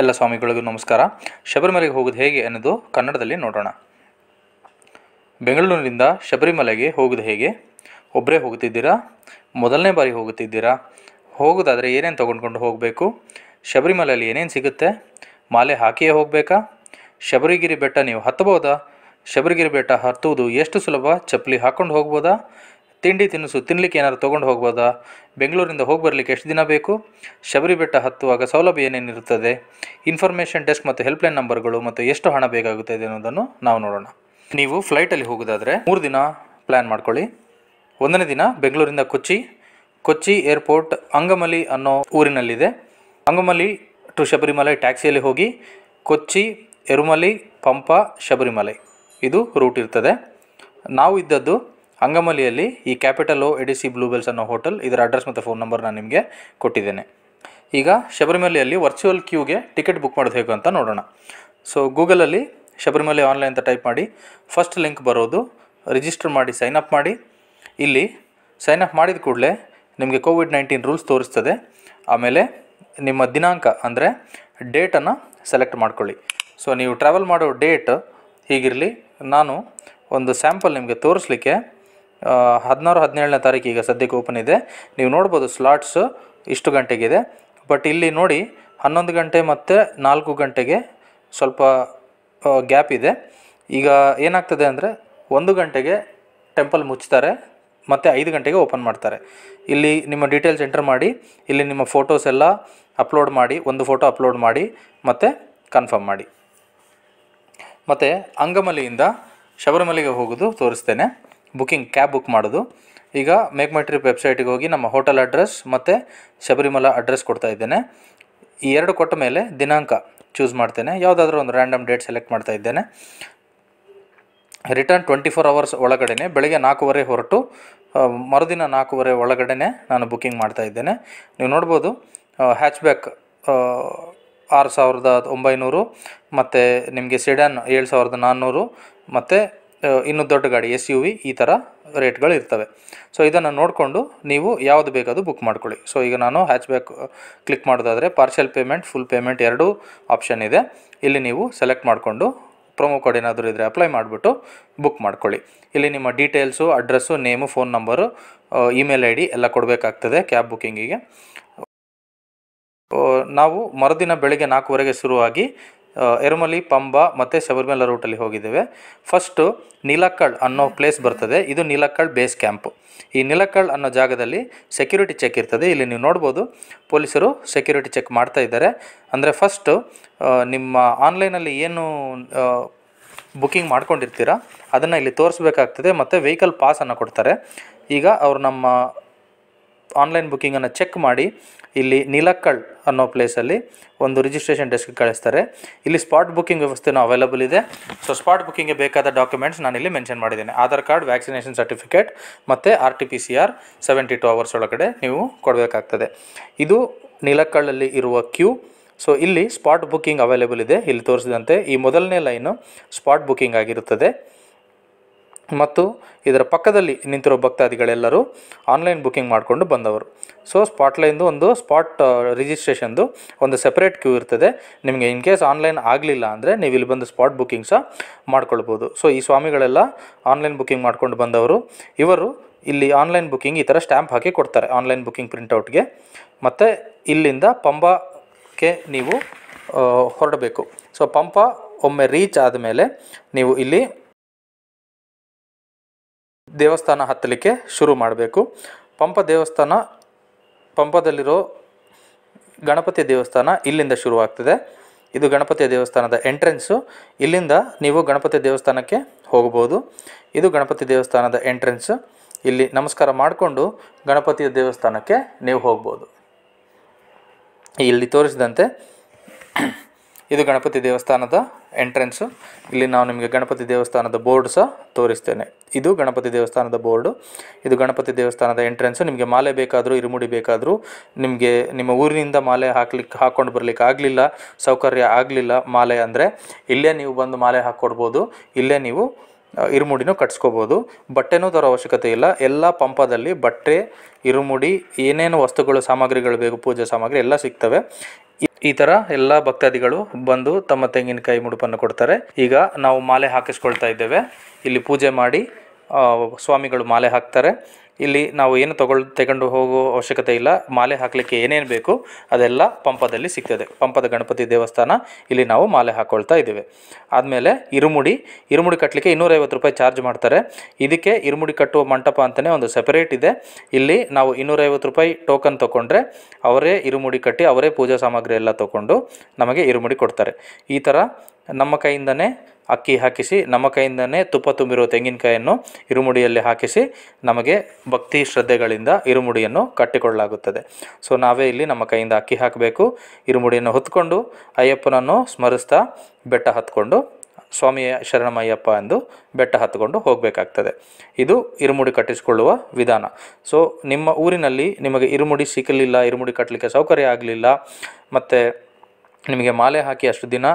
ಎಲ್ಲ ಸ್ವಾಮಿಗಳಿಗೂ ನಮಸ್ಕಾರ ಶಬರಿಮಲೆಗೆ ಹೋಗೋದು ಹೇಗೆ ಅನ್ನೋದು ಕನ್ನಡದಲ್ಲಿ ನೋಡೋಣ ಬೆಂಗಳೂರಿನಿಂದ ಶಬರಿಮಲೆಗೆ ಹೋಗೋದು ಹೇಗೆ ಒಬ್ಬರೇ ಹೋಗುತ್ತಿದ್ದೀರಾ ಮೊದಲನೇ ಬಾರಿ ಹೋಗುತ್ತಿದ್ದೀರಾ ಹೋಗೋದಾದರೆ ಏನೇನು ತೊಗೊಂಡ್ಕೊಂಡು ಹೋಗಬೇಕು ಶಬರಿಮಲೆಯಲ್ಲಿ ಏನೇನು ಸಿಗುತ್ತೆ ಮಾಲೆ ಹಾಕಿಯೇ ಹೋಗಬೇಕಾ ಶಬರಿಗಿರಿ ಬೆಟ್ಟ ನೀವು ಹತ್ತಬೋದಾ ಶಬರಿಗಿರಿ ಬೆಟ್ಟ ಹತ್ತುವುದು ಎಷ್ಟು ಸುಲಭ ಚಪ್ಪಲಿ ಹಾಕ್ಕೊಂಡು ಹೋಗ್ಬೋದಾ ತಿಂಡಿ ತಿನಿಸು ತಿನ್ನಲಿಕ್ಕೆ ಏನಾದ್ರು ತೊಗೊಂಡು ಹೋಗ್ಬೋದಾ ಬೆಂಗಳೂರಿಂದ ಹೋಗಿ ಬರಲಿಕ್ಕೆ ಎಷ್ಟು ದಿನ ಬೇಕು ಶಬರಿ ಬೆಟ್ಟ ಹತ್ತುವಾಗ ಸೌಲಭ್ಯ ಏನೇನಿರುತ್ತದೆ ಇನ್ಫಾರ್ಮೇಷನ್ ಡೆಸ್ಕ್ ಮತ್ತು ಹೆಲ್ಪ್ಲೈನ್ ನಂಬರ್ಗಳು ಮತ್ತು ಎಷ್ಟು ಹಣ ಬೇಕಾಗುತ್ತದೆ ಅನ್ನೋದನ್ನು ನಾವು ನೋಡೋಣ ನೀವು ಫ್ಲೈಟಲ್ಲಿ ಹೋಗೋದಾದರೆ ಮೂರು ದಿನ ಪ್ಲ್ಯಾನ್ ಮಾಡ್ಕೊಳ್ಳಿ ಒಂದನೇ ದಿನ ಬೆಂಗಳೂರಿಂದ ಕೊಚ್ಚಿ ಕೊಚ್ಚಿ ಏರ್ಪೋರ್ಟ್ ಅಂಗಮಲಿ ಅನ್ನೋ ಊರಿನಲ್ಲಿದೆ ಅಂಗಮಲಿ ಟು ಶಬರಿಮಲೆ ಟ್ಯಾಕ್ಸಿಯಲ್ಲಿ ಹೋಗಿ ಕೊಚ್ಚಿ ಎರುಮಲಿ ಪಂಪ ಶಬರಿಮಲೆ ಇದು ರೂಟ್ ಇರ್ತದೆ ನಾವು ಇದ್ದದ್ದು ಅಂಗಮಲಿಯಲ್ಲಿ ಈ ಕ್ಯಾಪಿಟಲ್ ಓ ಎಡಿಸಿ ಸಿ ಬ್ಲೂಬೆಲ್ಸ್ ಅನ್ನೋ ಹೋಟೆಲ್ ಇದರ ಅಡ್ರೆಸ್ ಮತ್ತು ಫೋನ್ ನಂಬರ್ ನಾನು ನಿಮಗೆ ಕೊಟ್ಟಿದ್ದೇನೆ ಈಗ ಶಬರಿಮಲೆಯಲ್ಲಿ ವರ್ಚುವಲ್ ಕ್ಯೂಗೆ ಟಿಕೆಟ್ ಬುಕ್ ಮಾಡೋದು ಹೇಗೆ ಅಂತ ನೋಡೋಣ ಸೊ ಗೂಗಲಲ್ಲಿ ಶಬರಿಮಲೆ ಆನ್ಲೈನ್ ಅಂತ ಟೈಪ್ ಮಾಡಿ ಫಸ್ಟ್ ಲಿಂಕ್ ಬರೋದು ರಿಜಿಸ್ಟರ್ ಮಾಡಿ ಸೈನ್ ಅಪ್ ಮಾಡಿ ಇಲ್ಲಿ ಸೈನ್ ಅಪ್ ಮಾಡಿದ ಕೂಡಲೇ ನಿಮಗೆ ಕೋವಿಡ್ ನೈನ್ಟೀನ್ ರೂಲ್ಸ್ ತೋರಿಸ್ತದೆ ಆಮೇಲೆ ನಿಮ್ಮ ದಿನಾಂಕ ಅಂದರೆ ಡೇಟನ್ನು ಸೆಲೆಕ್ಟ್ ಮಾಡ್ಕೊಳ್ಳಿ ಸೊ ನೀವು ಟ್ರಾವೆಲ್ ಮಾಡೋ ಡೇಟ್ ಹೀಗಿರಲಿ ನಾನು ಒಂದು ಸ್ಯಾಂಪಲ್ ನಿಮಗೆ ತೋರಿಸ್ಲಿಕ್ಕೆ ಹದಿನಾರು ಹದಿನೇಳನೇ ತಾರೀಕು ಈಗ ಸದ್ಯಕ್ಕೆ ಓಪನ್ ಇದೆ ನೀವು ನೋಡ್ಬೋದು ಸ್ಲಾಟ್ಸು ಇಷ್ಟು ಗಂಟೆಗಿದೆ ಬಟ್ ಇಲ್ಲಿ ನೋಡಿ ಹನ್ನೊಂದು ಗಂಟೆ ಮತ್ತು ನಾಲ್ಕು ಗಂಟೆಗೆ ಸ್ವಲ್ಪ ಗ್ಯಾಪ್ ಇದೆ ಈಗ ಏನಾಗ್ತದೆ ಅಂದರೆ ಒಂದು ಗಂಟೆಗೆ ಟೆಂಪಲ್ ಮುಚ್ತಾರೆ ಮತ್ತು ಐದು ಗಂಟೆಗೆ ಓಪನ್ ಮಾಡ್ತಾರೆ ಇಲ್ಲಿ ನಿಮ್ಮ ಡೀಟೇಲ್ಸ್ ಎಂಟರ್ ಮಾಡಿ ಇಲ್ಲಿ ನಿಮ್ಮ ಫೋಟೋಸ್ ಎಲ್ಲ ಅಪ್ಲೋಡ್ ಮಾಡಿ ಒಂದು ಫೋಟೋ ಅಪ್ಲೋಡ್ ಮಾಡಿ ಮತ್ತು ಕನ್ಫರ್ಮ್ ಮಾಡಿ ಮತ್ತು ಅಂಗಮಲಿಯಿಂದ ಶಬರಿಮಲೆಗೆ ಹೋಗೋದು ತೋರಿಸ್ತೇನೆ ಬುಕ್ಕಿಂಗ್ ಕ್ಯಾಬ್ ಬುಕ್ ಮಾಡೋದು ಈಗ ಮೇಕ್ ಮೈ ಟ್ರಿಪ್ ವೆಬ್ಸೈಟಿಗೆ ಹೋಗಿ ನಮ್ಮ ಹೋಟೆಲ್ ಅಡ್ರೆಸ್ ಮತ್ತು ಶಬರಿಮಲಾ ಅಡ್ರೆಸ್ ಕೊಡ್ತಾ ಇದ್ದೇನೆ ಈ ಎರಡು ಕೊಟ್ಟ ಮೇಲೆ ದಿನಾಂಕ ಚೂಸ್ ಮಾಡ್ತೇನೆ ಯಾವುದಾದ್ರೂ ಒಂದು ರ್ಯಾಂಡಮ್ ಡೇಟ್ ಸೆಲೆಕ್ಟ್ ಮಾಡ್ತಾ ಇದ್ದೇನೆ ರಿಟರ್ನ್ ಟ್ವೆಂಟಿ ಫೋರ್ ಅವರ್ಸ್ ಒಳಗಡೆ ಬೆಳಗ್ಗೆ ನಾಲ್ಕೂವರೆ ಹೊರಟು ಮರುದಿನ ನಾಲ್ಕೂವರೆ ಒಳಗಡೆ ನಾನು ಬುಕ್ಕಿಂಗ್ ಮಾಡ್ತಾ ಇದ್ದೇನೆ ನೀವು ನೋಡ್ಬೋದು ಬ್ಯಾಕ್ ಆರು ಸಾವಿರದ ಒಂಬೈನೂರು ಮತ್ತು ನಿಮಗೆ ಸಿಡನ್ ಏಳು ಸಾವಿರದ ನಾನ್ನೂರು ಮತ್ತು ಇನ್ನು ದೊಡ್ಡ ಗಾಡಿ ಎಸ್ ಯು ವಿ ಈ ಥರ ರೇಟ್ಗಳು ಇರ್ತವೆ ಸೊ ಇದನ್ನು ನೋಡಿಕೊಂಡು ನೀವು ಯಾವುದು ಬೇಕಾದರೂ ಬುಕ್ ಮಾಡ್ಕೊಳ್ಳಿ ಸೊ ಈಗ ನಾನು ಹ್ಯಾಚ್ ಬ್ಯಾಕ್ ಕ್ಲಿಕ್ ಮಾಡೋದಾದರೆ ಪಾರ್ಷಲ್ ಪೇಮೆಂಟ್ ಫುಲ್ ಪೇಮೆಂಟ್ ಎರಡೂ ಆಪ್ಷನ್ ಇದೆ ಇಲ್ಲಿ ನೀವು ಸೆಲೆಕ್ಟ್ ಮಾಡಿಕೊಂಡು ಪ್ರೊಮೋ ಕೋಡ್ ಏನಾದರೂ ಇದ್ದರೆ ಅಪ್ಲೈ ಮಾಡಿಬಿಟ್ಟು ಬುಕ್ ಮಾಡ್ಕೊಳ್ಳಿ ಇಲ್ಲಿ ನಿಮ್ಮ details address name phone number email I D ಎಲ್ಲ ಕೊಡಬೇಕಾಗ್ತದೆ ಕ್ಯಾಬ್ ಬುಕ್ಕಿಂಗಿಗೆ ನಾವು ಮರುದಿನ ಬೆಳಗ್ಗೆ ನಾಲ್ಕೂವರೆಗೆ ಶುರುವಾಗಿ ಎರಮಲಿ ಪಂಬಾ ಮತ್ತು ಶಬರಿಮಲ ರೂಟಲ್ಲಿ ಹೋಗಿದ್ದೇವೆ ಫಸ್ಟು ನೀಲಕ್ಕಳ್ ಅನ್ನೋ ಪ್ಲೇಸ್ ಬರ್ತದೆ ಇದು ನೀಲಕ್ಕಳ್ ಬೇಸ್ ಕ್ಯಾಂಪ್ ಈ ನೀಲಕ್ಕಳ್ ಅನ್ನೋ ಜಾಗದಲ್ಲಿ ಸೆಕ್ಯೂರಿಟಿ ಚೆಕ್ ಇರ್ತದೆ ಇಲ್ಲಿ ನೀವು ನೋಡ್ಬೋದು ಪೊಲೀಸರು ಸೆಕ್ಯೂರಿಟಿ ಚೆಕ್ ಮಾಡ್ತಾ ಇದ್ದಾರೆ ಅಂದರೆ ಫಸ್ಟು ನಿಮ್ಮ ಆನ್ಲೈನಲ್ಲಿ ಏನು ಬುಕ್ಕಿಂಗ್ ಮಾಡ್ಕೊಂಡಿರ್ತೀರಾ ಅದನ್ನು ಇಲ್ಲಿ ತೋರಿಸ್ಬೇಕಾಗ್ತದೆ ಮತ್ತು ವೆಹಿಕಲ್ ಪಾಸನ್ನು ಕೊಡ್ತಾರೆ ಈಗ ಅವರು ನಮ್ಮ ಆನ್ಲೈನ್ ಬುಕ್ಕಿಂಗನ್ನು ಚೆಕ್ ಮಾಡಿ ಇಲ್ಲಿ ನೀಲಕ್ಕಳ್ ಅನ್ನೋ ಪ್ಲೇಸಲ್ಲಿ ಒಂದು ರಿಜಿಸ್ಟ್ರೇಷನ್ ಡೆಸ್ಕ್ಗೆ ಕಳಿಸ್ತಾರೆ ಇಲ್ಲಿ ಸ್ಪಾಟ್ ಬುಕ್ಕಿಂಗ್ ವ್ಯವಸ್ಥೆನೂ ಅವೈಲಬಲ್ ಇದೆ ಸೊ ಸ್ಪಾಟ್ ಬುಕ್ಕಿಂಗ್ಗೆ ಬೇಕಾದ ಡಾಕ್ಯುಮೆಂಟ್ಸ್ ನಾನು ಇಲ್ಲಿ ಮೆನ್ಷನ್ ಮಾಡಿದ್ದೇನೆ ಆಧಾರ್ ಕಾರ್ಡ್ ವ್ಯಾಕ್ಸಿನೇಷನ್ ಸರ್ಟಿಫಿಕೇಟ್ ಮತ್ತು R T P C R seventy two hours ಒಳಗಡೆ ನೀವು ಕೊಡಬೇಕಾಗ್ತದೆ ಇದು ನೀಲಕ್ಕಳಲ್ಲಿ ಇರುವ ಕ್ಯೂ ಸೊ ಇಲ್ಲಿ ಸ್ಪಾಟ್ ಬುಕ್ಕಿಂಗ್ ಅವೈಲೇಬಲ್ ಇದೆ ಇಲ್ಲಿ ತೋರಿಸಿದಂತೆ ಈ ಮೊದಲನೇ ಲೈನು ಸ್ಪಾಟ್ ಬುಕ್ಕಿಂಗ್ ಆಗಿರುತ್ತದೆ ಮತ್ತು ಇದರ ಪಕ್ಕದಲ್ಲಿ ನಿಂತಿರೋ ಭಕ್ತಾದಿಗಳೆಲ್ಲರೂ ಆನ್ಲೈನ್ ಬುಕ್ಕಿಂಗ್ ಮಾಡಿಕೊಂಡು ಬಂದವರು ಸೊ ಸ್ಪಾಟ್ಲೈನ್ದು ಒಂದು ಸ್ಪಾಟ್ ರಿಜಿಸ್ಟ್ರೇಷನ್ದು ಒಂದು ಸೆಪ್ರೇಟ್ ಕ್ಯೂ ಇರ್ತದೆ ನಿಮಗೆ ಇನ್ ಕೇಸ್ ಆನ್ಲೈನ್ ಆಗಲಿಲ್ಲ ಅಂದರೆ ನೀವು ಇಲ್ಲಿ ಬಂದು ಸ್ಪಾಟ್ ಬುಕ್ಕಿಂಗ್ ಸಹ ಮಾಡ್ಕೊಳ್ಬೋದು ಸೊ ಈ ಸ್ವಾಮಿಗಳೆಲ್ಲ ಆನ್ಲೈನ್ ಬುಕ್ಕಿಂಗ್ ಮಾಡ್ಕೊಂಡು ಬಂದವರು ಇವರು ಇಲ್ಲಿ ಆನ್ಲೈನ್ ಬುಕ್ಕಿಂಗ್ ಈ ಥರ ಸ್ಟ್ಯಾಂಪ್ ಹಾಕಿ ಕೊಡ್ತಾರೆ ಆನ್ಲೈನ್ ಬುಕ್ಕಿಂಗ್ ಪ್ರಿಂಟೌಟ್ಗೆ ಮತ್ತು ಇಲ್ಲಿಂದ ಪಂಬಕ್ಕೆ ನೀವು ಹೊರಡಬೇಕು ಸೊ ಪಂಪ ಒಮ್ಮೆ ರೀಚ್ ಆದಮೇಲೆ ನೀವು ಇಲ್ಲಿ ದೇವಸ್ಥಾನ ಹತ್ತಲಿಕ್ಕೆ ಶುರು ಮಾಡಬೇಕು ಪಂಪ ದೇವಸ್ಥಾನ ಪಂಪದಲ್ಲಿರೋ ಗಣಪತಿ ದೇವಸ್ಥಾನ ಇಲ್ಲಿಂದ ಶುರುವಾಗ್ತದೆ ಇದು ಗಣಪತಿ ದೇವಸ್ಥಾನದ ಎಂಟ್ರೆನ್ಸು ಇಲ್ಲಿಂದ ನೀವು ಗಣಪತಿ ದೇವಸ್ಥಾನಕ್ಕೆ ಹೋಗ್ಬೋದು ಇದು ಗಣಪತಿ ದೇವಸ್ಥಾನದ ಎಂಟ್ರೆನ್ಸು ಇಲ್ಲಿ ನಮಸ್ಕಾರ ಮಾಡಿಕೊಂಡು ಗಣಪತಿಯ ದೇವಸ್ಥಾನಕ್ಕೆ ನೀವು ಹೋಗ್ಬೋದು ಇಲ್ಲಿ ತೋರಿಸಿದಂತೆ ಇದು ಗಣಪತಿ ದೇವಸ್ಥಾನದ ಎಂಟ್ರೆನ್ಸು ಇಲ್ಲಿ ನಾವು ನಿಮಗೆ ಗಣಪತಿ ದೇವಸ್ಥಾನದ ಬೋರ್ಡ್ ಸಹ ತೋರಿಸ್ತೇನೆ ಇದು ಗಣಪತಿ ದೇವಸ್ಥಾನದ ಬೋರ್ಡು ಇದು ಗಣಪತಿ ದೇವಸ್ಥಾನದ ಎಂಟ್ರೆನ್ಸು ನಿಮಗೆ ಮಾಲೆ ಬೇಕಾದರೂ ಇರುಮುಡಿ ಬೇಕಾದರೂ ನಿಮಗೆ ನಿಮ್ಮ ಊರಿನಿಂದ ಮಾಲೆ ಹಾಕ್ಲಿಕ್ಕೆ ಹಾಕ್ಕೊಂಡು ಬರಲಿಕ್ಕೆ ಆಗಲಿಲ್ಲ ಸೌಕರ್ಯ ಆಗಲಿಲ್ಲ ಮಾಲೆ ಅಂದರೆ ಇಲ್ಲೇ ನೀವು ಬಂದು ಮಾಲೆ ಹಾಕ್ಕೊಡ್ಬೋದು ಇಲ್ಲೇ ನೀವು ಇರುಮುಡಿನೂ ಕಟ್ಸ್ಕೋಬೋದು ಬಟ್ಟೆನೂ ತರೋ ಅವಶ್ಯಕತೆ ಇಲ್ಲ ಎಲ್ಲ ಪಂಪದಲ್ಲಿ ಬಟ್ಟೆ ಇರುಮುಡಿ ಏನೇನು ವಸ್ತುಗಳು ಸಾಮಗ್ರಿಗಳು ಬೇಕು ಪೂಜೆ ಸಾಮಗ್ರಿ ಎಲ್ಲ ಸಿಗ್ತವೆ ಈ ತರ ಎಲ್ಲ ಭಕ್ತಾದಿಗಳು ಬಂದು ತಮ್ಮ ತೆಂಗಿನಕಾಯಿ ಮುಡುಪನ್ನು ಕೊಡ್ತಾರೆ ಈಗ ನಾವು ಮಾಲೆ ಹಾಕಿಸ್ಕೊಳ್ತಾ ಇದ್ದೇವೆ ಇಲ್ಲಿ ಪೂಜೆ ಮಾಡಿ ಸ್ವಾಮಿಗಳು ಮಾಲೆ ಹಾಕ್ತಾರೆ ಇಲ್ಲಿ ನಾವು ಏನು ತಗೊಳ್ ತಗೊಂಡು ಹೋಗೋ ಅವಶ್ಯಕತೆ ಇಲ್ಲ ಮಾಲೆ ಹಾಕಲಿಕ್ಕೆ ಏನೇನು ಬೇಕು ಅದೆಲ್ಲ ಪಂಪದಲ್ಲಿ ಸಿಗ್ತದೆ ಪಂಪದ ಗಣಪತಿ ದೇವಸ್ಥಾನ ಇಲ್ಲಿ ನಾವು ಮಾಲೆ ಹಾಕ್ಕೊಳ್ತಾ ಇದ್ದೀವಿ ಆದಮೇಲೆ ಇರುಮುಡಿ ಇರುಮುಡಿ ಕಟ್ಟಲಿಕ್ಕೆ ಇನ್ನೂರೈವತ್ತು ರೂಪಾಯಿ ಚಾರ್ಜ್ ಮಾಡ್ತಾರೆ ಇದಕ್ಕೆ ಇರುಮುಡಿ ಕಟ್ಟುವ ಮಂಟಪ ಅಂತಲೇ ಒಂದು ಸೆಪರೇಟ್ ಇದೆ ಇಲ್ಲಿ ನಾವು ಇನ್ನೂರೈವತ್ತು ರೂಪಾಯಿ ಟೋಕನ್ ತೊಗೊಂಡ್ರೆ ಅವರೇ ಇರುಮುಡಿ ಕಟ್ಟಿ ಅವರೇ ಪೂಜಾ ಸಾಮಗ್ರಿ ಎಲ್ಲ ತೊಗೊಂಡು ನಮಗೆ ಇರುಮುಡಿ ಕೊಡ್ತಾರೆ ಈ ಥರ ನಮ್ಮ ಕೈಯಿಂದನೇ ಅಕ್ಕಿ ಹಾಕಿಸಿ ನಮ್ಮ ಕೈಯಿಂದನೇ ತುಪ್ಪ ತುಂಬಿರೋ ತೆಂಗಿನಕಾಯಿಯನ್ನು ಇರುಮುಡಿಯಲ್ಲಿ ಹಾಕಿಸಿ ನಮಗೆ ಭಕ್ತಿ ಶ್ರದ್ಧೆಗಳಿಂದ ಇರುಮುಡಿಯನ್ನು ಕಟ್ಟಿಕೊಳ್ಳಲಾಗುತ್ತದೆ ಸೊ ನಾವೇ ಇಲ್ಲಿ ನಮ್ಮ ಕೈಯಿಂದ ಅಕ್ಕಿ ಹಾಕಬೇಕು ಇರುಮುಡಿಯನ್ನು ಹೊತ್ಕೊಂಡು ಅಯ್ಯಪ್ಪನನ್ನು ಸ್ಮರಿಸ್ತಾ ಬೆಟ್ಟ ಹತ್ಕೊಂಡು ಸ್ವಾಮಿಯ ಶರಣಮಯ್ಯಪ್ಪ ಎಂದು ಬೆಟ್ಟ ಹತ್ಕೊಂಡು ಹೋಗಬೇಕಾಗ್ತದೆ ಇದು ಇರುಮುಡಿ ಕಟ್ಟಿಸಿಕೊಳ್ಳುವ ವಿಧಾನ ಸೊ ನಿಮ್ಮ ಊರಿನಲ್ಲಿ ನಿಮಗೆ ಇರುಮುಡಿ ಸಿಕ್ಕಲಿಲ್ಲ ಇರುಮುಡಿ ಕಟ್ಟಲಿಕ್ಕೆ ಸೌಕರ್ಯ ಆಗಲಿಲ್ಲ ಮತ್ತು ನಿಮಗೆ ಮಾಲೆ ಹಾಕಿ ಅಷ್ಟು ದಿನ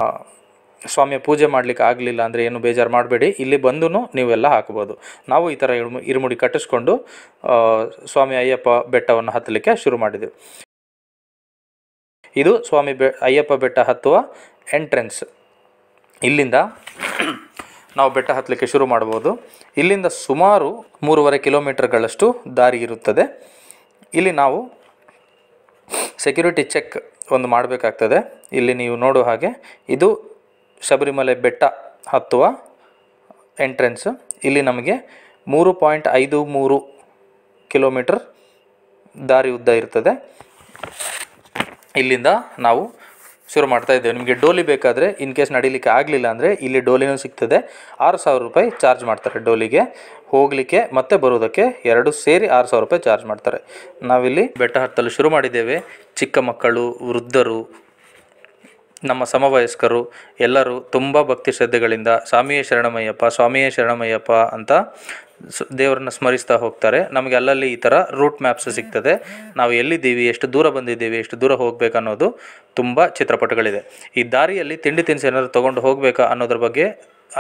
ಸ್ವಾಮಿಯ ಪೂಜೆ ಮಾಡಲಿಕ್ಕೆ ಆಗಲಿಲ್ಲ ಅಂದರೆ ಏನು ಬೇಜಾರು ಮಾಡಬೇಡಿ ಇಲ್ಲಿ ಬಂದೂ ನೀವೆಲ್ಲ ಹಾಕ್ಬೋದು ನಾವು ಈ ಥರ ಇರುಮುಡಿ ಕಟ್ಟಿಸ್ಕೊಂಡು ಸ್ವಾಮಿ ಅಯ್ಯಪ್ಪ ಬೆಟ್ಟವನ್ನು ಹತ್ತಲಿಕ್ಕೆ ಶುರು ಮಾಡಿದೆವು ಇದು ಸ್ವಾಮಿ ಬೆ ಅಯ್ಯಪ್ಪ ಬೆಟ್ಟ ಹತ್ತುವ ಎಂಟ್ರೆನ್ಸ್ ಇಲ್ಲಿಂದ ನಾವು ಬೆಟ್ಟ ಹತ್ತಲಿಕ್ಕೆ ಶುರು ಮಾಡ್ಬೋದು ಇಲ್ಲಿಂದ ಸುಮಾರು ಮೂರುವರೆ ಕಿಲೋಮೀಟರ್ಗಳಷ್ಟು ದಾರಿ ಇರುತ್ತದೆ ಇಲ್ಲಿ ನಾವು ಸೆಕ್ಯೂರಿಟಿ ಚೆಕ್ ಒಂದು ಮಾಡಬೇಕಾಗ್ತದೆ ಇಲ್ಲಿ ನೀವು ನೋಡುವ ಹಾಗೆ ಇದು ಶಬರಿಮಲೆ ಬೆಟ್ಟ ಹತ್ತುವ ಎಂಟ್ರೆನ್ಸ್ ಇಲ್ಲಿ ನಮಗೆ ಮೂರು ಪಾಯಿಂಟ್ ಐದು ಮೂರು ಕಿಲೋಮೀಟರ್ ದಾರಿ ಉದ್ದ ಇರ್ತದೆ ಇಲ್ಲಿಂದ ನಾವು ಶುರು ಮಾಡ್ತಾ ಇದ್ದೇವೆ ನಿಮಗೆ ಡೋಲಿ ಬೇಕಾದರೆ ಇನ್ ಕೇಸ್ ನಡೀಲಿಕ್ಕೆ ಆಗಲಿಲ್ಲ ಅಂದರೆ ಇಲ್ಲಿ ಡೋಲಿನೂ ಸಿಗ್ತದೆ ಆರು ಸಾವಿರ ರೂಪಾಯಿ ಚಾರ್ಜ್ ಮಾಡ್ತಾರೆ ಡೋಲಿಗೆ ಹೋಗಲಿಕ್ಕೆ ಮತ್ತೆ ಬರೋದಕ್ಕೆ ಎರಡು ಸೇರಿ ಆರು ಸಾವಿರ ರೂಪಾಯಿ ಚಾರ್ಜ್ ಮಾಡ್ತಾರೆ ನಾವಿಲ್ಲಿ ಬೆಟ್ಟ ಹತ್ತಲು ಶುರು ಮಾಡಿದ್ದೇವೆ ಚಿಕ್ಕ ಮಕ್ಕಳು ವೃದ್ಧರು ನಮ್ಮ ಸಮವಯಸ್ಕರು ಎಲ್ಲರೂ ತುಂಬ ಭಕ್ತಿ ಶ್ರದ್ಧೆಗಳಿಂದ ಸ್ವಾಮಿಯೇ ಶರಣಮಯ್ಯಪ್ಪ ಸ್ವಾಮಿಯೇ ಶರಣಮಯ್ಯಪ್ಪ ಅಂತ ದೇವರನ್ನ ಸ್ಮರಿಸ್ತಾ ಹೋಗ್ತಾರೆ ನಮಗೆ ಅಲ್ಲಲ್ಲಿ ಈ ಥರ ರೂಟ್ ಮ್ಯಾಪ್ಸ್ ಸಿಗ್ತದೆ ನಾವು ಎಲ್ಲಿದ್ದೀವಿ ಎಷ್ಟು ದೂರ ಬಂದಿದ್ದೀವಿ ಎಷ್ಟು ದೂರ ಹೋಗಬೇಕು ಅನ್ನೋದು ತುಂಬ ಚಿತ್ರಪಟಗಳಿದೆ ಈ ದಾರಿಯಲ್ಲಿ ತಿಂಡಿ ತಿನಿಸು ಏನಾದರೂ ತೊಗೊಂಡು ಹೋಗಬೇಕಾ ಅನ್ನೋದ್ರ ಬಗ್ಗೆ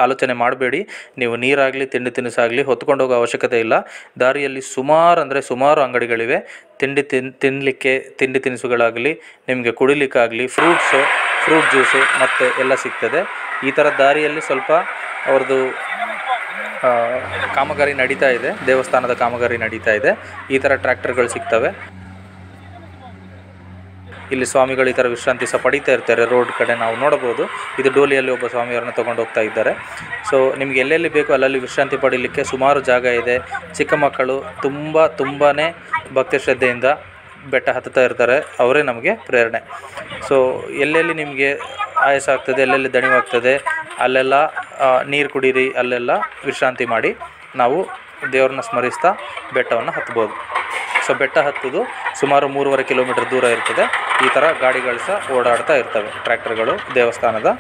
ಆಲೋಚನೆ ಮಾಡಬೇಡಿ ನೀವು ನೀರಾಗಲಿ ತಿಂಡಿ ತಿನಿಸಾಗಲಿ ಹೊತ್ಕೊಂಡು ಹೋಗೋ ಅವಶ್ಯಕತೆ ಇಲ್ಲ ದಾರಿಯಲ್ಲಿ ಸುಮಾರು ಅಂದರೆ ಸುಮಾರು ಅಂಗಡಿಗಳಿವೆ ತಿಂಡಿ ತಿನ್ ತಿನ್ನಲಿಕ್ಕೆ ತಿಂಡಿ ತಿನಿಸುಗಳಾಗಲಿ ನಿಮಗೆ ಕುಡಿಲಿಕ್ಕಾಗಲಿ ಫ್ರೂಟ್ಸು ಫ್ರೂಟ್ ಜ್ಯೂಸು ಮತ್ತು ಎಲ್ಲ ಸಿಗ್ತದೆ ಈ ಥರ ದಾರಿಯಲ್ಲಿ ಸ್ವಲ್ಪ ಅವ್ರದ್ದು ಕಾಮಗಾರಿ ನಡೀತಾ ಇದೆ ದೇವಸ್ಥಾನದ ಕಾಮಗಾರಿ ನಡೀತಾ ಇದೆ ಈ ಥರ ಟ್ರ್ಯಾಕ್ಟರ್ಗಳು ಸಿಗ್ತವೆ ಇಲ್ಲಿ ಸ್ವಾಮಿಗಳು ಈ ಥರ ವಿಶ್ರಾಂತಿ ಸಹ ಪಡಿತಾ ಇರ್ತಾರೆ ರೋಡ್ ಕಡೆ ನಾವು ನೋಡಬಹುದು ಇದು ಡೋಲಿಯಲ್ಲಿ ಒಬ್ಬ ಸ್ವಾಮಿಯವರನ್ನ ತಗೊಂಡು ಹೋಗ್ತಾ ಇದ್ದಾರೆ ಸೊ ನಿಮ್ಗೆ ಎಲ್ಲೆಲ್ಲಿ ಬೇಕು ಅಲ್ಲಲ್ಲಿ ವಿಶ್ರಾಂತಿ ಪಡೀಲಿಕ್ಕೆ ಸುಮಾರು ಜಾಗ ಇದೆ ಚಿಕ್ಕ ಮಕ್ಕಳು ತುಂಬ ತುಂಬಾ ಭಕ್ತಿ ಶ್ರದ್ಧೆಯಿಂದ ಬೆಟ್ಟ ಹತ್ತುತ್ತಾ ಇರ್ತಾರೆ ಅವರೇ ನಮಗೆ ಪ್ರೇರಣೆ ಸೊ ಎಲ್ಲೆಲ್ಲಿ ನಿಮಗೆ ಆಯಾಸ ಆಗ್ತದೆ ಎಲ್ಲೆಲ್ಲಿ ದಣಿವಾಗ್ತದೆ ಅಲ್ಲೆಲ್ಲ ನೀರು ಕುಡೀರಿ ಅಲ್ಲೆಲ್ಲ ವಿಶ್ರಾಂತಿ ಮಾಡಿ ನಾವು ದೇವ್ರನ್ನ ಸ್ಮರಿಸ್ತಾ ಬೆಟ್ಟವನ್ನು ಹತ್ಬೋದು ಸೊ ಬೆಟ್ಟ ಹತ್ತೋದು ಸುಮಾರು ಮೂರುವರೆ ಕಿಲೋಮೀಟರ್ ದೂರ ಇರ್ತದೆ ಈ ಥರ ಗಾಡಿಗಳು ಸಹ ಓಡಾಡ್ತಾ ಇರ್ತವೆ ಟ್ರ್ಯಾಕ್ಟರ್ಗಳು ದೇವಸ್ಥಾನದ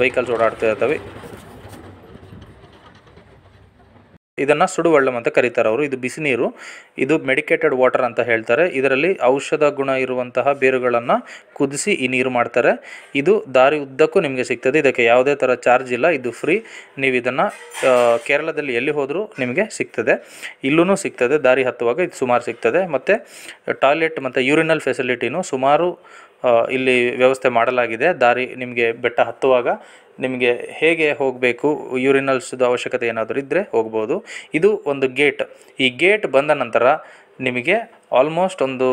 ವೆಹಿಕಲ್ಸ್ ಓಡಾಡ್ತಾ ಇರ್ತವೆ ಇದನ್ನು ಸುಡುವಳ್ಳಂ ಅಂತ ಕರೀತಾರೆ ಅವರು ಇದು ಬಿಸಿ ನೀರು ಇದು ಮೆಡಿಕೇಟೆಡ್ ವಾಟರ್ ಅಂತ ಹೇಳ್ತಾರೆ ಇದರಲ್ಲಿ ಔಷಧ ಗುಣ ಇರುವಂತಹ ಬೇರುಗಳನ್ನು ಕುದಿಸಿ ಈ ನೀರು ಮಾಡ್ತಾರೆ ಇದು ದಾರಿ ಉದ್ದಕ್ಕೂ ನಿಮಗೆ ಸಿಗ್ತದೆ ಇದಕ್ಕೆ ಯಾವುದೇ ಥರ ಚಾರ್ಜ್ ಇಲ್ಲ ಇದು ಫ್ರೀ ನೀವು ಇದನ್ನು ಕೇರಳದಲ್ಲಿ ಎಲ್ಲಿ ಹೋದರೂ ನಿಮಗೆ ಸಿಗ್ತದೆ ಇಲ್ಲೂ ಸಿಗ್ತದೆ ದಾರಿ ಹತ್ತುವಾಗ ಇದು ಸುಮಾರು ಸಿಗ್ತದೆ ಮತ್ತು ಟಾಯ್ಲೆಟ್ ಮತ್ತು ಯೂರಿನಲ್ ಫೆಸಿಲಿಟಿನೂ ಸುಮಾರು ಇಲ್ಲಿ ವ್ಯವಸ್ಥೆ ಮಾಡಲಾಗಿದೆ ದಾರಿ ನಿಮಗೆ ಬೆಟ್ಟ ಹತ್ತುವಾಗ ನಿಮಗೆ ಹೇಗೆ ಹೋಗಬೇಕು ಯೂರಿನಲ್ಸ್ದು ಅವಶ್ಯಕತೆ ಏನಾದರೂ ಇದ್ದರೆ ಹೋಗ್ಬೋದು ಇದು ಒಂದು ಗೇಟ್ ಈ ಗೇಟ್ ಬಂದ ನಂತರ ನಿಮಗೆ ಆಲ್ಮೋಸ್ಟ್ ಒಂದು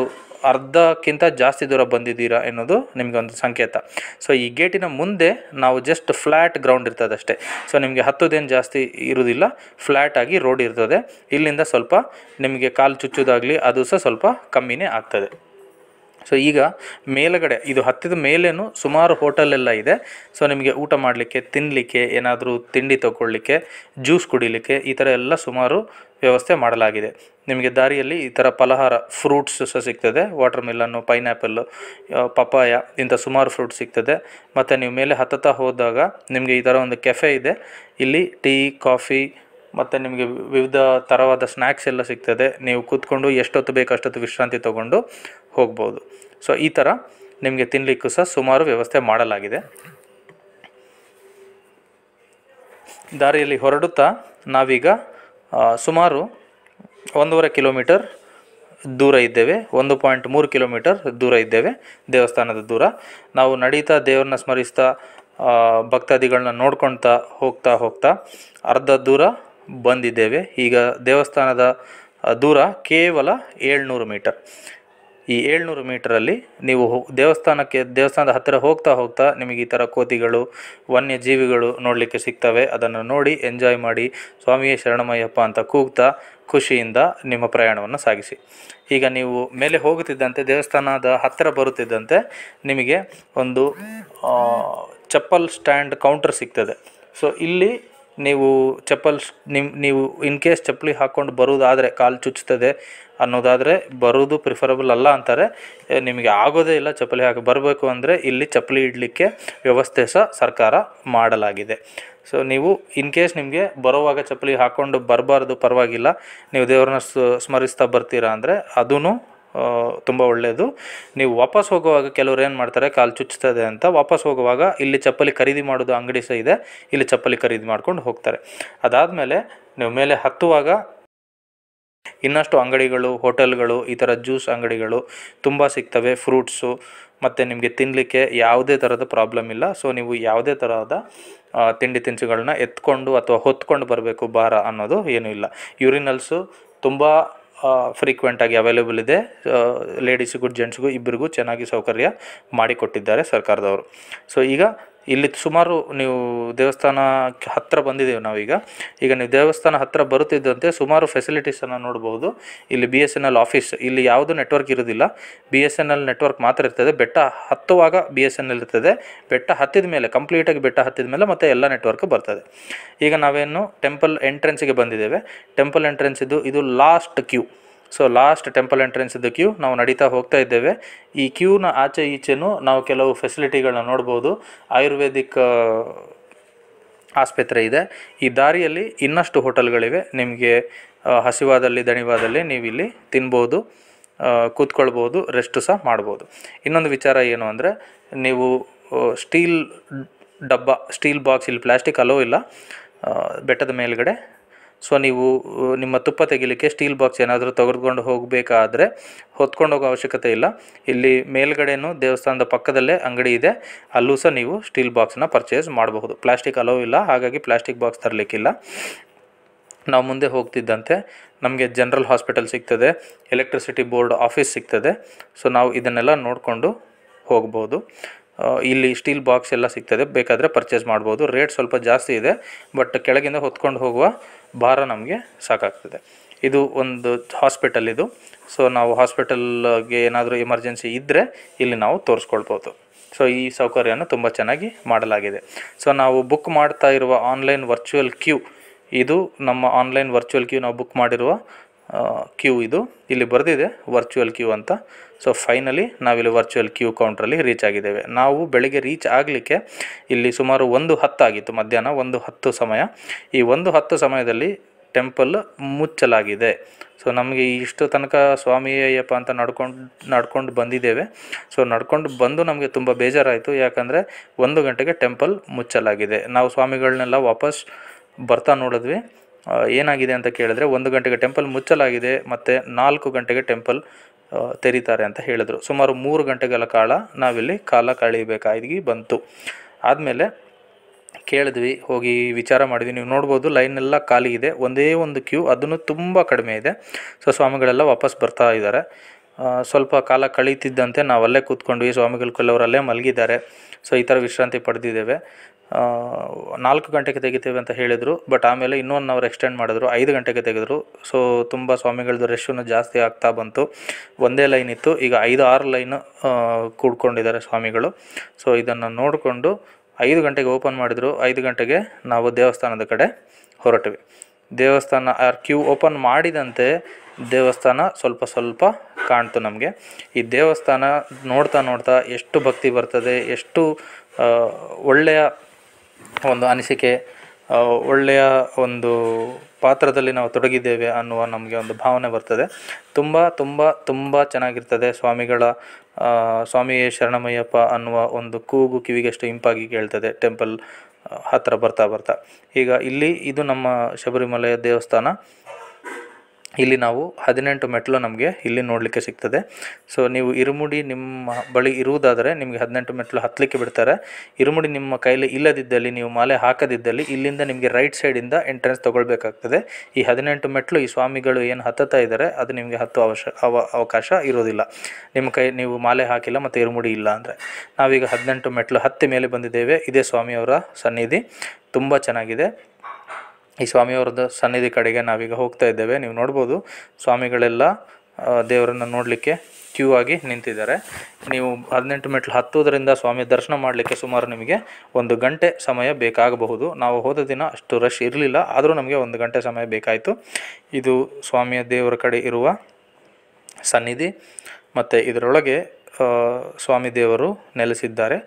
ಅರ್ಧಕ್ಕಿಂತ ಜಾಸ್ತಿ ದೂರ ಬಂದಿದ್ದೀರಾ ಎನ್ನೋದು ನಿಮಗೆ ಒಂದು ಸಂಕೇತ ಸೊ ಈ ಗೇಟಿನ ಮುಂದೆ ನಾವು ಜಸ್ಟ್ ಫ್ಲ್ಯಾಟ್ ಗ್ರೌಂಡ್ ಇರ್ತದೆ ಅಷ್ಟೇ ಸೊ ನಿಮಗೆ ಹತ್ತೋದೇನು ಜಾಸ್ತಿ ಇರುವುದಿಲ್ಲ ಫ್ಲ್ಯಾಟ್ ಆಗಿ ರೋಡ್ ಇರ್ತದೆ ಇಲ್ಲಿಂದ ಸ್ವಲ್ಪ ನಿಮಗೆ ಕಾಲು ಚುಚ್ಚೋದಾಗಲಿ ಅದು ಸಹ ಸ್ವಲ್ಪ ಕಮ್ಮಿನೇ ಆಗ್ತದೆ ಸೊ ಈಗ ಮೇಲುಗಡೆ ಇದು ಹತ್ತಿದ ಮೇಲೇನು ಸುಮಾರು ಹೋಟೆಲೆಲ್ಲ ಇದೆ ಸೊ ನಿಮಗೆ ಊಟ ಮಾಡಲಿಕ್ಕೆ ತಿನ್ನಲಿಕ್ಕೆ ಏನಾದರೂ ತಿಂಡಿ ತಗೊಳ್ಳಿಕ್ಕೆ ಜ್ಯೂಸ್ ಕುಡಿಲಿಕ್ಕೆ ಈ ಥರ ಎಲ್ಲ ಸುಮಾರು ವ್ಯವಸ್ಥೆ ಮಾಡಲಾಗಿದೆ ನಿಮಗೆ ದಾರಿಯಲ್ಲಿ ಈ ಥರ ಫಲಹಾರ ಫ್ರೂಟ್ಸ್ ಸಹ ಸಿಗ್ತದೆ ವಾಟರ್ ಮಿಲನ್ನು ಪೈನಾಪಲ್ಲು ಪಪಾಯ ಇಂಥ ಸುಮಾರು ಫ್ರೂಟ್ ಸಿಗ್ತದೆ ಮತ್ತು ನೀವು ಮೇಲೆ ಹತ್ತುತ್ತಾ ಹೋದಾಗ ನಿಮಗೆ ಈ ಥರ ಒಂದು ಕೆಫೆ ಇದೆ ಇಲ್ಲಿ ಟೀ ಕಾಫಿ ಮತ್ತು ನಿಮಗೆ ವಿವಿಧ ಥರವಾದ ಸ್ನ್ಯಾಕ್ಸ್ ಎಲ್ಲ ಸಿಗ್ತದೆ ನೀವು ಕೂತ್ಕೊಂಡು ಎಷ್ಟೊತ್ತು ಬೇಕು ಅಷ್ಟೊತ್ತು ವಿಶ್ರಾಂತಿ ತೊಗೊಂಡು ಹೋಗ್ಬೋದು ಸೊ ಈ ಥರ ನಿಮಗೆ ತಿನ್ನಲಿಕ್ಕೂ ಸಹ ಸುಮಾರು ವ್ಯವಸ್ಥೆ ಮಾಡಲಾಗಿದೆ ದಾರಿಯಲ್ಲಿ ಹೊರಡುತ್ತಾ ನಾವೀಗ ಸುಮಾರು ಒಂದೂವರೆ ಕಿಲೋಮೀಟರ್ ದೂರ ಇದ್ದೇವೆ ಒಂದು ಪಾಯಿಂಟ್ ಮೂರು ಕಿಲೋಮೀಟರ್ ದೂರ ಇದ್ದೇವೆ ದೇವಸ್ಥಾನದ ದೂರ ನಾವು ನಡೀತಾ ದೇವರನ್ನ ಸ್ಮರಿಸ್ತಾ ಭಕ್ತಾದಿಗಳನ್ನ ನೋಡ್ಕೊಳ್ತಾ ಹೋಗ್ತಾ ಹೋಗ್ತಾ ಅರ್ಧ ದೂರ ಬಂದಿದ್ದೇವೆ ಈಗ ದೇವಸ್ಥಾನದ ದೂರ ಕೇವಲ ಏಳ್ನೂರು ಮೀಟರ್ ಈ ಏಳ್ನೂರು ಮೀಟರಲ್ಲಿ ನೀವು ದೇವಸ್ಥಾನಕ್ಕೆ ದೇವಸ್ಥಾನದ ಹತ್ತಿರ ಹೋಗ್ತಾ ಹೋಗ್ತಾ ನಿಮಗೆ ಈ ಥರ ಕೋತಿಗಳು ವನ್ಯಜೀವಿಗಳು ನೋಡಲಿಕ್ಕೆ ಸಿಗ್ತವೆ ಅದನ್ನು ನೋಡಿ ಎಂಜಾಯ್ ಮಾಡಿ ಸ್ವಾಮಿಯೇ ಶರಣಮಯ್ಯಪ್ಪ ಅಂತ ಕೂಗ್ತಾ ಖುಷಿಯಿಂದ ನಿಮ್ಮ ಪ್ರಯಾಣವನ್ನು ಸಾಗಿಸಿ ಈಗ ನೀವು ಮೇಲೆ ಹೋಗುತ್ತಿದ್ದಂತೆ ದೇವಸ್ಥಾನದ ಹತ್ತಿರ ಬರುತ್ತಿದ್ದಂತೆ ನಿಮಗೆ ಒಂದು ಚಪ್ಪಲ್ ಸ್ಟ್ಯಾಂಡ್ ಕೌಂಟರ್ ಸಿಗ್ತದೆ ಸೊ ಇಲ್ಲಿ ನೀವು ಚಪ್ಪಲ್ಸ್ ನಿಮ್ಮ ನೀವು ಇನ್ ಕೇಸ್ ಚಪ್ಪಲಿ ಹಾಕ್ಕೊಂಡು ಬರೋದಾದರೆ ಕಾಲು ಚುಚ್ತದೆ ಅನ್ನೋದಾದರೆ ಬರೋದು ಪ್ರಿಫರಬಲ್ ಅಲ್ಲ ಅಂತಾರೆ ನಿಮಗೆ ಆಗೋದೇ ಇಲ್ಲ ಚಪ್ಪಲಿ ಹಾಕಿ ಬರಬೇಕು ಅಂದರೆ ಇಲ್ಲಿ ಚಪ್ಪಲಿ ಇಡಲಿಕ್ಕೆ ವ್ಯವಸ್ಥೆ ಸಹ ಸರ್ಕಾರ ಮಾಡಲಾಗಿದೆ ಸೊ ನೀವು ಇನ್ ಕೇಸ್ ನಿಮಗೆ ಬರೋವಾಗ ಚಪ್ಪಲಿ ಹಾಕ್ಕೊಂಡು ಬರಬಾರ್ದು ಪರವಾಗಿಲ್ಲ ನೀವು ದೇವ್ರನ್ನ ಸ್ಮರಿಸ್ತಾ ಬರ್ತೀರಾ ಅಂದರೆ ಅದೂ ತುಂಬ ಒಳ್ಳೆಯದು ನೀವು ವಾಪಸ್ ಹೋಗುವಾಗ ಕೆಲವ್ರು ಏನು ಮಾಡ್ತಾರೆ ಕಾಲು ಚುಚ್ತದೆ ಅಂತ ವಾಪಸ್ ಹೋಗುವಾಗ ಇಲ್ಲಿ ಚಪ್ಪಲಿ ಖರೀದಿ ಮಾಡೋದು ಅಂಗಡಿ ಸಹ ಇದೆ ಇಲ್ಲಿ ಚಪ್ಪಲಿ ಖರೀದಿ ಮಾಡ್ಕೊಂಡು ಹೋಗ್ತಾರೆ ಅದಾದಮೇಲೆ ನೀವು ಮೇಲೆ ಹತ್ತುವಾಗ ಇನ್ನಷ್ಟು ಅಂಗಡಿಗಳು ಹೋಟೆಲ್ಗಳು ಈ ಥರ ಜ್ಯೂಸ್ ಅಂಗಡಿಗಳು ತುಂಬ ಸಿಗ್ತವೆ ಫ್ರೂಟ್ಸು ಮತ್ತು ನಿಮಗೆ ತಿನ್ನಲಿಕ್ಕೆ ಯಾವುದೇ ಥರದ ಪ್ರಾಬ್ಲಮ್ ಇಲ್ಲ ಸೊ ನೀವು ಯಾವುದೇ ಥರದ ತಿಂಡಿ ತಿನಿಸುಗಳನ್ನ ಎತ್ಕೊಂಡು ಅಥವಾ ಹೊತ್ಕೊಂಡು ಬರಬೇಕು ಭಾರ ಅನ್ನೋದು ಏನೂ ಇಲ್ಲ ಯೂರಿನಲ್ಸು ತುಂಬ ಫ್ರೀಕ್ವೆಂಟಾಗಿ ಅವೈಲೇಬಲ್ ಇದೆ ಲೇಡೀಸ್ಗೂ ಜೆಂಟ್ಸ್ಗೂ ಇಬ್ಬರಿಗೂ ಚೆನ್ನಾಗಿ ಸೌಕರ್ಯ ಮಾಡಿಕೊಟ್ಟಿದ್ದಾರೆ ಸರ್ಕಾರದವರು ಸೊ ಈಗ ಇಲ್ಲಿ ಸುಮಾರು ನೀವು ದೇವಸ್ಥಾನಕ್ಕೆ ಹತ್ತಿರ ಬಂದಿದ್ದೇವೆ ನಾವೀಗ ಈಗ ನೀವು ದೇವಸ್ಥಾನ ಹತ್ತಿರ ಬರುತ್ತಿದ್ದಂತೆ ಸುಮಾರು ಫೆಸಿಲಿಟೀಸನ್ನು ನೋಡಬಹುದು ಇಲ್ಲಿ B S N L office ಇಲ್ಲಿ ಯಾವುದು ನೆಟ್ವರ್ಕ್ ಇರೋದಿಲ್ಲ B S N L network ಮಾತ್ರ ಇರ್ತದೆ ಬೆಟ್ಟ ಹತ್ತುವಾಗ ಬಿ ಎಸ್ ಎನ್ ಎಲ್ ಇರ್ತದೆ ಬೆಟ್ಟ ಹತ್ತಿದ ಮೇಲೆ ಕಂಪ್ಲೀಟಾಗಿ ಬೆಟ್ಟ ಹತ್ತಿದ ಮೇಲೆ ಮತ್ತೆ ಎಲ್ಲ ನೆಟ್ವರ್ಕ್ ಬರ್ತದೆ ಈಗ ನಾವೇನು ಟೆಂಪಲ್ ಎಂಟ್ರೆನ್ಸ್ಗೆ ಬಂದಿದ್ದೇವೆ ಟೆಂಪಲ್ ಎಂಟ್ರೆನ್ಸ್ ಇದು ಇದು last queue so last temple entrance ಇದ್ದ ಕ್ಯೂ ನಾವು ನಡೀತಾ ಹೋಗ್ತಾ ಇದ್ದೇವೆ ಈ ಕ್ಯೂನ ಆಚೆ ಈಚೆನೂ ನಾವು ಕೆಲವು ಫೆಸಿಲಿಟಿಗಳನ್ನ ನೋಡ್ಬೋದು ಆಯುರ್ವೇದಿಕ್ ಆಸ್ಪತ್ರೆ ಇದೆ ಈ ದಾರಿಯಲ್ಲಿ ಇನ್ನಷ್ಟು ಹೋಟೆಲ್ಗಳಿವೆ ನಿಮಗೆ ಹಸಿವಾದಲ್ಲಿ ದಣಿವಾದಲ್ಲಿ ನೀವು ಇಲ್ಲಿ ತಿನ್ಬೋದು ಕೂತ್ಕೊಳ್ಬೋದು ರೆಸ್ಟು ಸಹ ಮಾಡ್ಬೋದು ಇನ್ನೊಂದು ವಿಚಾರ ಏನು ಅಂದರೆ ನೀವು ಸ್ಟೀಲ್ ಡಬ್ಬ ಸ್ಟೀಲ್ ಬಾಕ್ಸ್ ಇಲ್ಲಿ ಪ್ಲಾಸ್ಟಿಕ್ ಅಲೋ ಇಲ್ಲ ಬೆಟ್ಟದ ಮೇಲುಗಡೆ ಸೊ ನೀವು ನಿಮ್ಮ ತುಪ್ಪ ತೆಗಿಲಿಕ್ಕೆ ಸ್ಟೀಲ್ ಬಾಕ್ಸ್ ಏನಾದರೂ ತೆಗೆದುಕೊಂಡು ಹೋಗಬೇಕಾದ್ರೆ ಹೊತ್ಕೊಂಡು ಹೋಗೋ ಅವಶ್ಯಕತೆ ಇಲ್ಲ ಇಲ್ಲಿ ಮೇಲ್ಗಡೆಯೂ ದೇವಸ್ಥಾನದ ಪಕ್ಕದಲ್ಲೇ ಅಂಗಡಿ ಇದೆ ಅಲ್ಲೂ ಸಹ ನೀವು ಸ್ಟೀಲ್ ಬಾಕ್ಸನ್ನ ಪರ್ಚೇಸ್ ಮಾಡಬಹುದು ಪ್ಲಾಸ್ಟಿಕ್ ಅಲೋ ಇಲ್ಲ ಹಾಗಾಗಿ ಪ್ಲಾಸ್ಟಿಕ್ ಬಾಕ್ಸ್ ತರಲಿಕ್ಕಿಲ್ಲ ನಾವು ಮುಂದೆ ಹೋಗ್ತಿದ್ದಂತೆ ನಮಗೆ ಜನರಲ್ ಹಾಸ್ಪಿಟಲ್ ಸಿಗ್ತದೆ ಎಲೆಕ್ಟ್ರಿಸಿಟಿ ಬೋರ್ಡ್ ಆಫೀಸ್ ಸಿಗ್ತದೆ ಸೊ ನಾವು ಇದನ್ನೆಲ್ಲ ನೋಡಿಕೊಂಡು ಹೋಗ್ಬೋದು ಇಲ್ಲಿ ಸ್ಟೀಲ್ ಬಾಕ್ಸ್ ಎಲ್ಲ ಸಿಗ್ತದೆ ಬೇಕಾದರೆ ಪರ್ಚೇಸ್ ಮಾಡ್ಬೋದು ರೇಟ್ ಸ್ವಲ್ಪ ಜಾಸ್ತಿ ಇದೆ ಬಟ್ ಕೆಳಗಿಂದ ಹೊತ್ಕೊಂಡು ಹೋಗುವ ಭಾರ ನಮಗೆ ಸಾಕಾಗ್ತದೆ ಇದು ಒಂದು ಹಾಸ್ಪಿಟಲ್ ಇದು ಸೊ ನಾವು ಹಾಸ್ಪಿಟಲ್ಗೆ ಏನಾದರೂ ಎಮರ್ಜೆನ್ಸಿ ಇದ್ದರೆ ಇಲ್ಲಿ ನಾವು ತೋರಿಸ್ಕೊಳ್ಬೋದು ಸೊ ಈ ಸೌಕರ್ಯವನ್ನು ತುಂಬ ಚೆನ್ನಾಗಿ ಮಾಡಲಾಗಿದೆ ಸೊ ನಾವು ಬುಕ್ ಮಾಡ್ತಾ ಇರುವ ಆನ್ಲೈನ್ ವರ್ಚುವಲ್ ಕ್ಯೂ ಇದು ನಮ್ಮ ಆನ್ಲೈನ್ ವರ್ಚುವಲ್ ಕ್ಯೂ ನಾವು ಬುಕ್ ಮಾಡಿರುವ ಕ್ಯೂ ಇದು ಇಲ್ಲಿ ಬರೆದಿದೆ ವರ್ಚುವಲ್ ಕ್ಯೂ ಅಂತ ಸೊ ಫೈನಲಿ ನಾವಿಲ್ಲಿ ವರ್ಚುವಲ್ ಕ್ಯೂ ಕೌಂಟ್ರಲ್ಲಿ ರೀಚ್ ಆಗಿದ್ದೇವೆ ನಾವು ಬೆಳಗ್ಗೆ ರೀಚ್ ಆಗಲಿಕ್ಕೆ ಇಲ್ಲಿ ಸುಮಾರು ಒಂದು ಹತ್ತಾಗಿತ್ತು ಮಧ್ಯಾಹ್ನ ಒಂದು ಹತ್ತು ಸಮಯ ಈ ಒಂದು ಹತ್ತು ಸಮಯದಲ್ಲಿ ಟೆಂಪಲ್ ಮುಚ್ಚಲಾಗಿದೆ ಸೊ ನಮಗೆ ಇಷ್ಟು ತನಕ ಸ್ವಾಮಿ ಅಯ್ಯಪ್ಪ ಅಂತ ನಡ್ಕೊಂಡು ನಡ್ಕೊಂಡು ಬಂದಿದ್ದೇವೆ ಸೊ ನಡ್ಕೊಂಡು ಬಂದು ನಮಗೆ ತುಂಬ ಬೇಜಾರಾಯಿತು ಯಾಕಂದರೆ ಒಂದು ಗಂಟೆಗೆ ಟೆಂಪಲ್ ಮುಚ್ಚಲಾಗಿದೆ ನಾವು ಸ್ವಾಮಿಗಳನ್ನೆಲ್ಲ ವಾಪಸ್ ಬರ್ತಾ ನೋಡಿದ್ವಿ ಏನಾಗಿದೆ ಅಂತ ಕೇಳಿದ್ರೆ ಒಂದು ಗಂಟೆಗೆ ಟೆಂಪಲ್ ಮುಚ್ಚಲಾಗಿದೆ ಮತ್ತು ನಾಲ್ಕು ಗಂಟೆಗೆ ಟೆಂಪಲ್ ತೆರೀತಾರೆ ಅಂತ ಹೇಳಿದರು ಸುಮಾರು ಮೂರು ಗಂಟೆಗಳ ಕಾಲ ನಾವಿಲ್ಲಿ ಕಾಲ ಕಳೀಬೇಕಾಗಿ ಬಂತು ಆದಮೇಲೆ ಕೇಳಿದ್ವಿ ಹೋಗಿ ವಿಚಾರ ಮಾಡಿದ್ವಿ ನೀವು ನೋಡ್ಬೋದು ಲೈನೆಲ್ಲ ಖಾಲಿ ಇದೆ ಒಂದೇ ಒಂದು ಕ್ಯೂ ಅದನ್ನು ತುಂಬ ಕಡಿಮೆ ಇದೆ ಸೊ ಸ್ವಾಮಿಗಳೆಲ್ಲ ವಾಪಸ್ ಬರ್ತಾ ಇದ್ದಾರೆ ಸ್ವಲ್ಪ ಕಾಲ ಕಳೀತಿದ್ದಂತೆ ನಾವು ಅಲ್ಲೇ ಕೂತ್ಕೊಂಡ್ವಿ ಸ್ವಾಮಿಗಳು ಅಲ್ಲೇ ಮಲಗಿದ್ದಾರೆ ಸೊ ಈ ಥರ ವಿಶ್ರಾಂತಿ ಪಡೆದಿದ್ದೇವೆ ನಾಲ್ಕು ಗಂಟೆಗೆ ತೆಗಿತೇವೆ ಅಂತ ಹೇಳಿದರು ಬಟ್ ಆಮೇಲೆ ಇನ್ನೂ ಒನ್ ಅವರ್ ಎಕ್ಸ್ಟೆಂಡ್ ಮಾಡಿದ್ರು ಐದು ಗಂಟೆಗೆ ತೆಗೆದರು ಸೊ ತುಂಬ ಸ್ವಾಮಿಗಳದ್ದು ರೆಶ್ಶನ್ನು ಜಾಸ್ತಿ ಆಗ್ತಾ ಬಂತು ಒಂದೇ ಲೈನ್ ಇತ್ತು ಈಗ ಐದು ಆರು ಲೈನ್ ಕೂಡ್ಕೊಂಡಿದ್ದಾರೆ ಸ್ವಾಮಿಗಳು ಸೊ ಇದನ್ನು ನೋಡಿಕೊಂಡು ಐದು ಗಂಟೆಗೆ ಓಪನ್ ಮಾಡಿದರು ಐದು ಗಂಟೆಗೆ ನಾವು ದೇವಸ್ಥಾನದ ಕಡೆ ಹೊರಟಿವಿ ದೇವಸ್ಥಾನ ಆ ಕ್ಯೂ ಓಪನ್ ಮಾಡಿದಂತೆ ದೇವಸ್ಥಾನ ಸ್ವಲ್ಪ ಸ್ವಲ್ಪ ಕಾಣ್ತು ನಮಗೆ ಈ ದೇವಸ್ಥಾನ ನೋಡ್ತಾ ನೋಡ್ತಾ ಎಷ್ಟು ಭಕ್ತಿ ಬರ್ತದೆ ಎಷ್ಟು ಒಳ್ಳೆಯ ಒಂದು ಅನಿಸಿಕೆ ಒಳ್ಳೆಯ ಒಂದು ಪಾತ್ರದಲ್ಲಿ ನಾವು ತೊಡಗಿದ್ದೇವೆ ಅನ್ನುವ ನಮಗೆ ಒಂದು ಭಾವನೆ ಬರ್ತದೆ ತುಂಬ ತುಂಬ ತುಂಬ ಚೆನ್ನಾಗಿರ್ತದೆ ಸ್ವಾಮಿಗಳ ಸ್ವಾಮಿಯೇ ಶರಣಮಯ್ಯಪ್ಪ ಅನ್ನುವ ಒಂದು ಕೂಗು ಕಿವಿಗಷ್ಟು ಇಂಪಾಗಿ ಕೇಳ್ತದೆ ಟೆಂಪಲ್ ಹತ್ತಿರ ಬರ್ತಾ ಬರ್ತಾ ಈಗ ಇಲ್ಲಿ ಇದು ನಮ್ಮ ಶಬರಿಮಲೆಯ ದೇವಸ್ಥಾನ ಇಲ್ಲಿ ನಾವು ಹದಿನೆಂಟು ಮೆಟ್ಲು ನಮಗೆ ಇಲ್ಲಿ ನೋಡಲಿಕ್ಕೆ ಸಿಗ್ತದೆ ಸೊ ನೀವು ಇರುಮುಡಿ ನಿಮ್ಮ ಬಳಿ ಇರುವುದಾದರೆ ನಿಮಗೆ ಹದಿನೆಂಟು ಮೆಟ್ಲು ಹತ್ತಲಿಕ್ಕೆ ಬಿಡ್ತಾರೆ ಇರುಮುಡಿ ನಿಮ್ಮ ಕೈಲಿ ಇಲ್ಲದಿದ್ದಲ್ಲಿ ನೀವು ಮಾಲೆ ಹಾಕದಿದ್ದಲ್ಲಿ ಇಲ್ಲಿಂದ ನಿಮಗೆ ರೈಟ್ ಸೈಡಿಂದ ಎಂಟ್ರೆನ್ಸ್ ತೊಗೊಳ್ಬೇಕಾಗ್ತದೆ ಈ ಹದಿನೆಂಟು ಮೆಟ್ಲು ಈ ಸ್ವಾಮಿಗಳು ಏನು ಹತ್ತುತ್ತಾ ಇದ್ದಾರೆ ಅದು ನಿಮಗೆ ಹತ್ತು ಅವಕಾಶ ಇರೋದಿಲ್ಲ ನಿಮ್ಮ ಕೈ ನೀವು ಮಾಲೆ ಹಾಕಿಲ್ಲ ಮತ್ತು ಇರುಮುಡಿ ಇಲ್ಲ ಅಂದರೆ ನಾವೀಗ ಹದಿನೆಂಟು ಮೆಟ್ಲು ಹತ್ತಿ ಮೇಲೆ ಬಂದಿದ್ದೇವೆ ಇದೇ ಸ್ವಾಮಿಯವರ ಸನ್ನಿಧಿ ತುಂಬ ಚೆನ್ನಾಗಿದೆ ಈ ಸ್ವಾಮಿಯವ್ರದ್ದು ಸನ್ನಿಧಿ ಕಡೆಗೆ ನಾವೀಗ ಹೋಗ್ತಾ ಇದ್ದೇವೆ ನೀವು ನೋಡ್ಬೋದು ಸ್ವಾಮಿಗಳೆಲ್ಲ ದೇವರನ್ನು ನೋಡಲಿಕ್ಕೆ ಕ್ಯೂ ಆಗಿ ನಿಂತಿದ್ದಾರೆ ನೀವು ಹದಿನೆಂಟು ಮೆಟ್ಲು ಹತ್ತುವುದರಿಂದ ಸ್ವಾಮಿ ದರ್ಶನ ಮಾಡಲಿಕ್ಕೆ ಸುಮಾರು ನಿಮಗೆ ಒಂದು ಗಂಟೆ ಸಮಯ ಬೇಕಾಗಬಹುದು ನಾವು ಹೋದ ದಿನ ಅಷ್ಟು ರಶ್ ಇರಲಿಲ್ಲ ಆದರೂ ನಮಗೆ ಒಂದು ಗಂಟೆ ಸಮಯ ಬೇಕಾಯಿತು ಇದು ಸ್ವಾಮಿಯ ದೇವರ ಕಡೆ ಇರುವ ಸನ್ನಿಧಿ ಮತ್ತು ಇದರೊಳಗೆ ಸ್ವಾಮಿ ದೇವರು ನೆಲೆಸಿದ್ದಾರೆ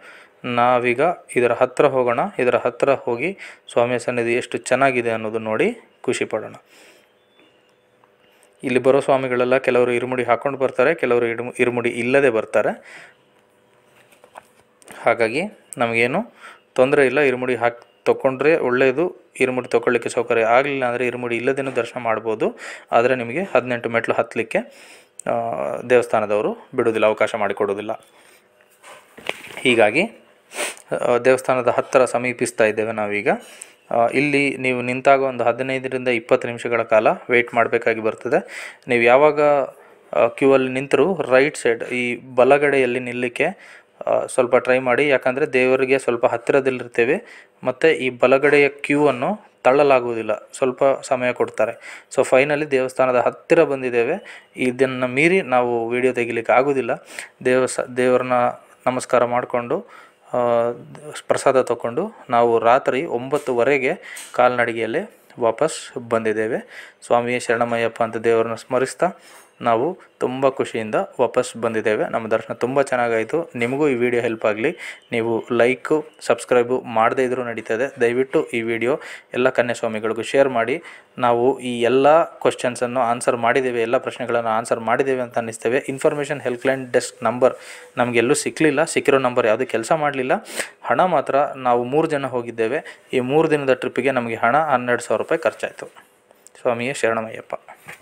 ನಾವೀಗ ಇದರ ಹತ್ತಿರ ಹೋಗೋಣ ಇದರ ಹತ್ತಿರ ಹೋಗಿ ಸ್ವಾಮಿಯ ಸನ್ನಿಧಿ ಎಷ್ಟು ಚೆನ್ನಾಗಿದೆ ಅನ್ನೋದು ನೋಡಿ ಖುಷಿ ಇಲ್ಲಿ ಬರೋ ಸ್ವಾಮಿಗಳೆಲ್ಲ ಕೆಲವರು ಇರುಮುಡಿ ಹಾಕ್ಕೊಂಡು ಬರ್ತಾರೆ ಕೆಲವರು ಇರುಮುಡಿ ಇಲ್ಲದೆ ಬರ್ತಾರೆ ಹಾಗಾಗಿ ನಮಗೇನು ತೊಂದರೆ ಇಲ್ಲ ಇರುಮುಡಿ ಹಾಕಿ ತೊಗೊಂಡ್ರೆ ಒಳ್ಳೆಯದು ಇರುಮುಡಿ ತೊಗೊಳ್ಳಿಕ್ಕೆ ಸೌಕರ್ಯ ಆಗಲಿಲ್ಲ ಅಂದರೆ ಇರುಮುಡಿ ಇಲ್ಲದೇನೂ ದರ್ಶನ ಮಾಡ್ಬೋದು ಆದರೆ ನಿಮಗೆ ಹದಿನೆಂಟು ಮೆಟ್ಲು ಹತ್ತಲಿಕ್ಕೆ ದೇವಸ್ಥಾನದವರು ಬಿಡೋದಿಲ್ಲ ಅವಕಾಶ ಮಾಡಿಕೊಡೋದಿಲ್ಲ ಹೀಗಾಗಿ ದೇವಸ್ಥಾನದ ಹತ್ತಿರ ಸಮೀಪಿಸ್ತಾ ಇದ್ದೇವೆ ನಾವೀಗ ಇಲ್ಲಿ ನೀವು ನಿಂತಾಗ ಒಂದು ಹದಿನೈದರಿಂದ ಇಪ್ಪತ್ತು ನಿಮಿಷಗಳ ಕಾಲ ವೆಯ್ಟ್ ಮಾಡಬೇಕಾಗಿ ಬರ್ತದೆ ನೀವು ಯಾವಾಗ ಕ್ಯೂ ಅಲ್ಲಿ ನಿಂತರೂ ರೈಟ್ ಸೈಡ್ ಈ ಬಲಗಡೆಯಲ್ಲಿ ನಿಲ್ಲಕ್ಕೆ ಸ್ವಲ್ಪ ಟ್ರೈ ಮಾಡಿ ಯಾಕಂದರೆ ದೇವರಿಗೆ ಸ್ವಲ್ಪ ಹತ್ತಿರದಲ್ಲಿರ್ತೇವೆ ಮತ್ತು ಈ ಬಲಗಡೆಯ ಕ್ಯೂ ಅನ್ನು ತಳ್ಳಲಾಗುವುದಿಲ್ಲ ಸ್ವಲ್ಪ ಸಮಯ ಕೊಡ್ತಾರೆ ಸೊ ಫೈನಲಿ ದೇವಸ್ಥಾನದ ಹತ್ತಿರ ಬಂದಿದ್ದೇವೆ ಇದನ್ನು ಮೀರಿ ನಾವು ವಿಡಿಯೋ ತೆಗಿಲಿಕ್ಕೆ ಆಗೋದಿಲ್ಲ ದೇವಸ ದೇವರನ್ನ ನಮಸ್ಕಾರ ಮಾಡಿಕೊಂಡು ಪ್ರಸಾದ ತಗೊಂಡು ನಾವು ರಾತ್ರಿ ಒಂಬತ್ತುವರೆಗೆ ಕಾಲ್ನಡಿಗೆಯಲ್ಲಿ ವಾಪಸ್ ಬಂದಿದ್ದೇವೆ ಸ್ವಾಮಿಯ ಶರಣಮಯ್ಯಪ್ಪ ಅಂತ ದೇವರನ್ನು ಸ್ಮರಿಸ್ತಾ ನಾವು ತುಂಬ ಖುಷಿಯಿಂದ ವಾಪಸ್ ಬಂದಿದ್ದೇವೆ ನಮ್ಮ ದರ್ಶನ ತುಂಬ ಚೆನ್ನಾಗಾಯಿತು ನಿಮಗೂ ಈ ವಿಡಿಯೋ ಹೆಲ್ಪ್ ಆಗಲಿ ನೀವು ಲೈಕು ಸಬ್ಸ್ಕ್ರೈಬು ಮಾಡದೇ ಇದ್ರೂ ನಡೀತದೆ ದಯವಿಟ್ಟು ಈ ವಿಡಿಯೋ ಎಲ್ಲ ಕನ್ಯಾಸ್ವಾಮಿಗಳಿಗೂ ಶೇರ್ ಮಾಡಿ ನಾವು ಈ ಎಲ್ಲ ಕ್ವಶನ್ಸನ್ನು ಆನ್ಸರ್ ಮಾಡಿದ್ದೇವೆ ಎಲ್ಲ ಪ್ರಶ್ನೆಗಳನ್ನು ಆನ್ಸರ್ ಮಾಡಿದ್ದೇವೆ ಅಂತ ಅನ್ನಿಸ್ತೇವೆ ಇನ್ಫಾರ್ಮೇಷನ್ ಹೆಲ್ಪ್ಲೈನ್ ಡೆಸ್ಕ್ ನಂಬರ್ ನಮಗೆಲ್ಲೂ ಸಿಕ್ಕಲಿಲ್ಲ ಸಿಕ್ಕಿರೋ ನಂಬರ್ ಯಾವುದೂ ಕೆಲಸ ಮಾಡಲಿಲ್ಲ ಹಣ ಮಾತ್ರ ನಾವು ಮೂರು ಜನ ಹೋಗಿದ್ದೇವೆ ಈ ಮೂರು ದಿನದ ಟ್ರಿಪ್ಪಿಗೆ ನಮಗೆ ಹಣ ಹನ್ನೆರಡು ಸಾವಿರ ರೂಪಾಯಿ ಖರ್ಚಾಯಿತು ಸ್ವಾಮಿಯೇ ಶರಣಮಯ್ಯಪ್ಪ